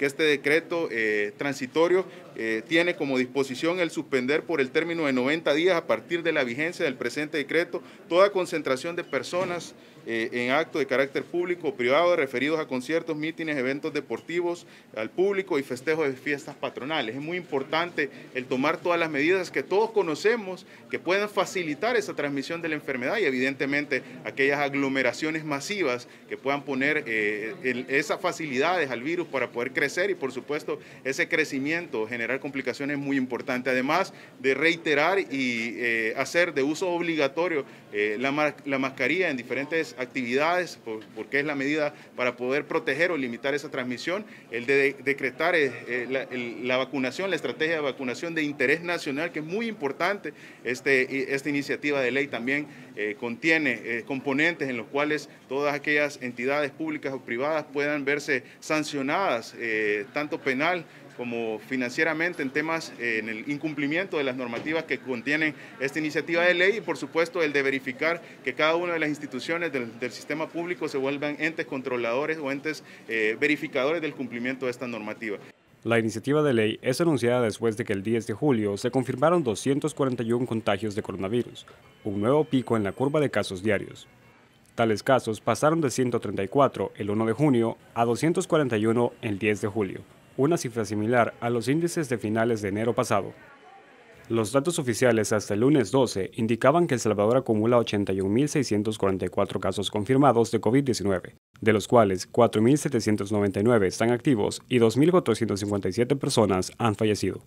que este decreto eh, transitorio eh, tiene como disposición el suspender por el término de 90 días a partir de la vigencia del presente decreto toda concentración de personas eh, en actos de carácter público o privado referidos a conciertos, mítines, eventos deportivos al público y festejos de fiestas patronales. Es muy importante el tomar todas las medidas que todos conocemos que puedan facilitar esa transmisión de la enfermedad y evidentemente aquellas aglomeraciones masivas que puedan poner eh, esas facilidades al virus para poder crecer y por supuesto ese crecimiento generar complicaciones es muy importante. Además de reiterar y eh, hacer de uso obligatorio la, la mascarilla en diferentes actividades, porque es la medida para poder proteger o limitar esa transmisión, el de, decretar eh, eh, la, vacunación, la estrategia de vacunación de interés nacional, que es muy importante. Este, esta iniciativa de ley también eh, contiene componentes en los cuales todas aquellas entidades públicas o privadas puedan verse sancionadas, tanto penal como financieramente en temas eh, en el incumplimiento de las normativas que contienen esta iniciativa de ley y por supuesto el de verificar que cada una de las instituciones del, sistema público se vuelvan entes controladores o entes eh, verificadores del cumplimiento de esta normativa. La iniciativa de ley es anunciada después de que el 10 de julio se confirmaron 241 contagios de coronavirus, un nuevo pico en la curva de casos diarios. Tales casos pasaron de 134 el 1 de junio a 241 el 10 de julio, una cifra similar a los índices de finales de enero pasado. Los datos oficiales hasta el lunes 12 indicaban que El Salvador acumula 81.644 casos confirmados de COVID-19, de los cuales 4.799 están activos y 2.457 personas han fallecido.